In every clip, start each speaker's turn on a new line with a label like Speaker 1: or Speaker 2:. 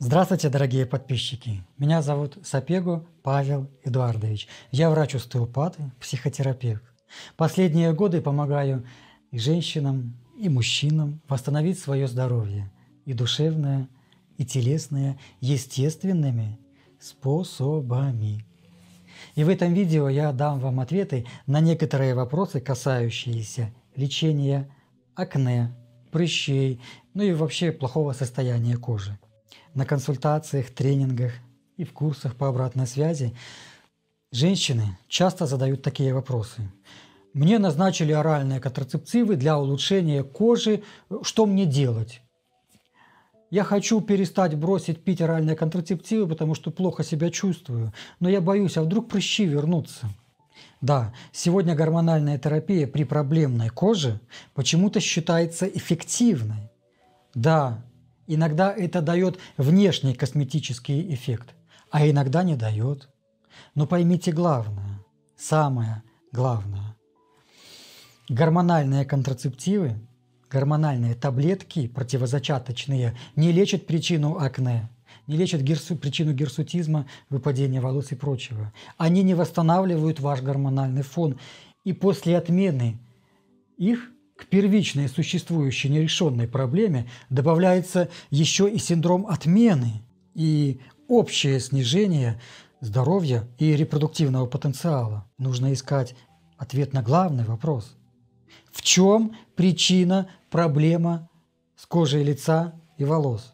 Speaker 1: Здравствуйте, дорогие подписчики. Меня зовут Сапегу Павел Эдуардович. Я врач остеопаты, психотерапевт. Последние годы помогаю и женщинам, и мужчинам восстановить свое здоровье, и душевное, и телесное, естественными способами. И в этом видео я дам вам ответы на некоторые вопросы, касающиеся лечения акне, прыщей, ну и вообще плохого состояния кожи на консультациях, тренингах и в курсах по обратной связи женщины часто задают такие вопросы. Мне назначили оральные контрацептивы для улучшения кожи. Что мне делать? Я хочу перестать бросить пить оральные контрацептивы, потому что плохо себя чувствую. Но я боюсь, а вдруг прыщи вернутся? Да, сегодня гормональная терапия при проблемной коже почему-то считается эффективной. Да, Иногда это дает внешний косметический эффект, а иногда не дает. Но поймите главное, самое главное. Гормональные контрацептивы, гормональные таблетки противозачаточные не лечат причину акне, не лечат гирсу, причину гирсутизма, выпадения волос и прочего. Они не восстанавливают ваш гормональный фон. И после отмены их к первичной существующей нерешенной проблеме добавляется еще и синдром отмены и общее снижение здоровья и репродуктивного потенциала. Нужно искать ответ на главный вопрос. В чем причина, проблема с кожей лица и волос?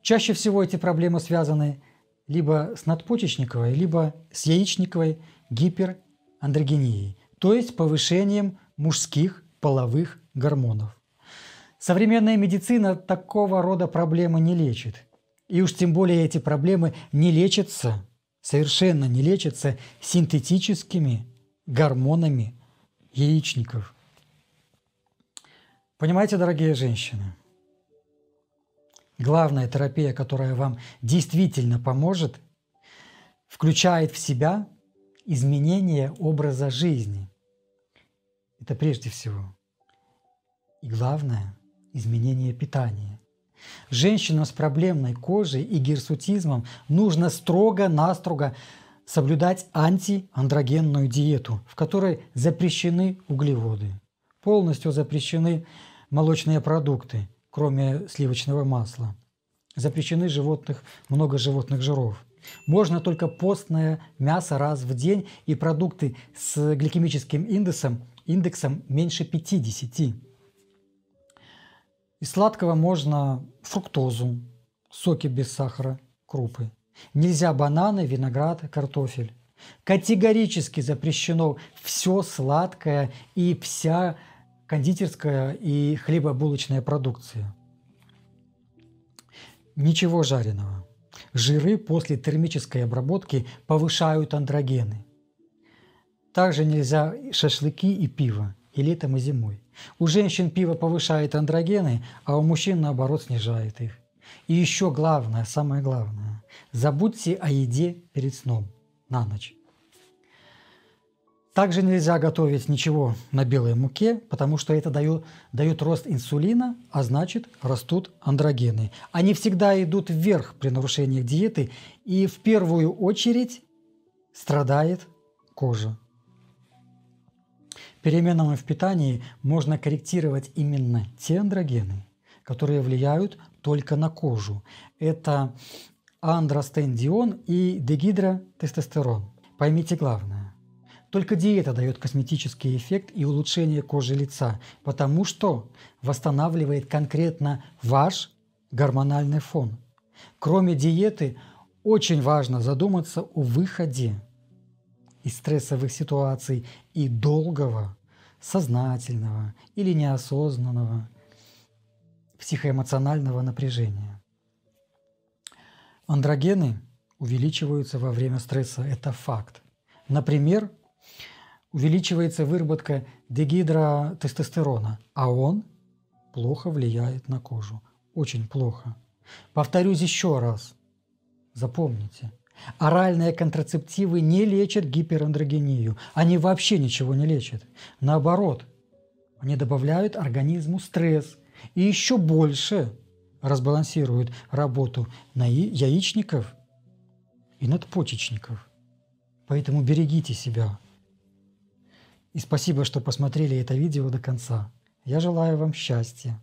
Speaker 1: Чаще всего эти проблемы связаны либо с надпочечниковой, либо с яичниковой гиперандрогенией, то есть повышением мужских половых гормонов. Современная медицина такого рода проблемы не лечит. И уж тем более эти проблемы не лечатся, совершенно не лечатся синтетическими гормонами яичников. Понимаете, дорогие женщины, главная терапия, которая вам действительно поможет, включает в себя изменение образа жизни – это прежде всего. И главное – изменение питания. Женщинам с проблемной кожей и гирсутизмом нужно строго-настрого соблюдать антиандрогенную диету, в которой запрещены углеводы, полностью запрещены молочные продукты, кроме сливочного масла, запрещены животных, много животных жиров. Можно только постное мясо раз в день и продукты с гликемическим индексом индексом меньше 50. Из сладкого можно фруктозу, соки без сахара, крупы. Нельзя бананы, виноград, картофель. Категорически запрещено все сладкое и вся кондитерская и хлебобулочная продукция. Ничего жареного. Жиры после термической обработки повышают андрогены – также нельзя шашлыки и пиво и летом, и зимой. У женщин пиво повышает андрогены, а у мужчин, наоборот, снижает их. И еще главное, самое главное, забудьте о еде перед сном на ночь. Также нельзя готовить ничего на белой муке, потому что это дает, дает рост инсулина, а значит растут андрогены. Они всегда идут вверх при нарушениях диеты, и в первую очередь страдает кожа. Переменами в питании можно корректировать именно те андрогены, которые влияют только на кожу. Это андростендион и дегидротестостерон. Поймите главное. Только диета дает косметический эффект и улучшение кожи лица, потому что восстанавливает конкретно ваш гормональный фон. Кроме диеты, очень важно задуматься о выходе и стрессовых ситуаций и долгого, сознательного или неосознанного психоэмоционального напряжения. Андрогены увеличиваются во время стресса, это факт. Например, увеличивается выработка дегидротестостерона, а он плохо влияет на кожу, очень плохо. Повторюсь еще раз, запомните – Оральные контрацептивы не лечат гиперандрогению. Они вообще ничего не лечат. Наоборот, они добавляют организму стресс и еще больше разбалансируют работу на яичников и надпочечников. Поэтому берегите себя. И спасибо, что посмотрели это видео до конца. Я желаю вам счастья.